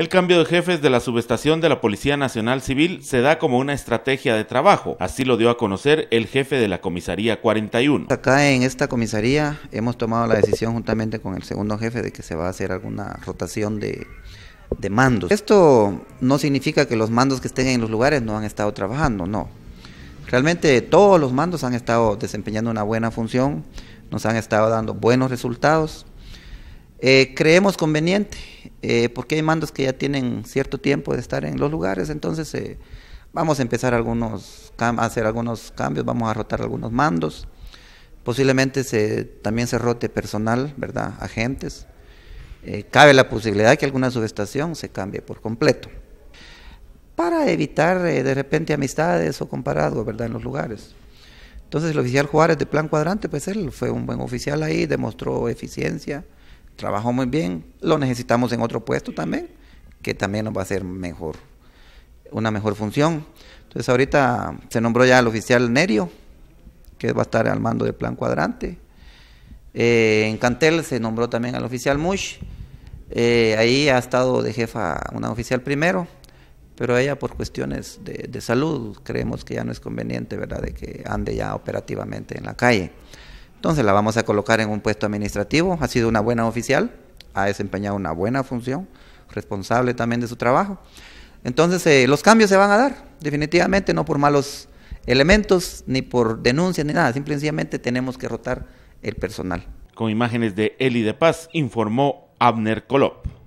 El cambio de jefes de la subestación de la Policía Nacional Civil se da como una estrategia de trabajo, así lo dio a conocer el jefe de la comisaría 41. Acá en esta comisaría hemos tomado la decisión juntamente con el segundo jefe de que se va a hacer alguna rotación de, mandos. Esto no significa que los mandos que estén en los lugares no han estado trabajando, no. Realmente todos los mandos han estado desempeñando una buena función, nos han estado dando buenos resultados eh, creemos conveniente, eh, porque hay mandos que ya tienen cierto tiempo de estar en los lugares, entonces eh, vamos a empezar algunos, a hacer algunos cambios, vamos a rotar algunos mandos, posiblemente también se rote personal, ¿verdad? Agentes. cabe la posibilidad que alguna subestación se cambie por completo, para evitar de repente amistades o comparados ¿verdad? En los lugares. Entonces el oficial Juárez de Plan Cuadrante, pues él fue un buen oficial ahí, demostró eficiencia trabajó muy bien, lo necesitamos en otro puesto también, que también nos va a hacer mejor, una mejor función. Entonces ahorita se nombró ya al oficial Nerio, que va a estar al mando del plan cuadrante. Eh, en Cantel se nombró también al oficial Mush, eh, ahí ha estado de jefa una oficial primero, pero ella por cuestiones de, de salud creemos que ya no es conveniente, ¿verdad?, de que ande ya operativamente en la calle. Entonces la vamos a colocar en un puesto administrativo. Ha sido una buena oficial, ha desempeñado una buena función, responsable también de su trabajo. Entonces eh, los cambios se van a dar, definitivamente, no por malos elementos, ni por denuncias, ni nada. Simplemente tenemos que rotar el personal. Con imágenes de Eli de Paz, informó Abner Colop.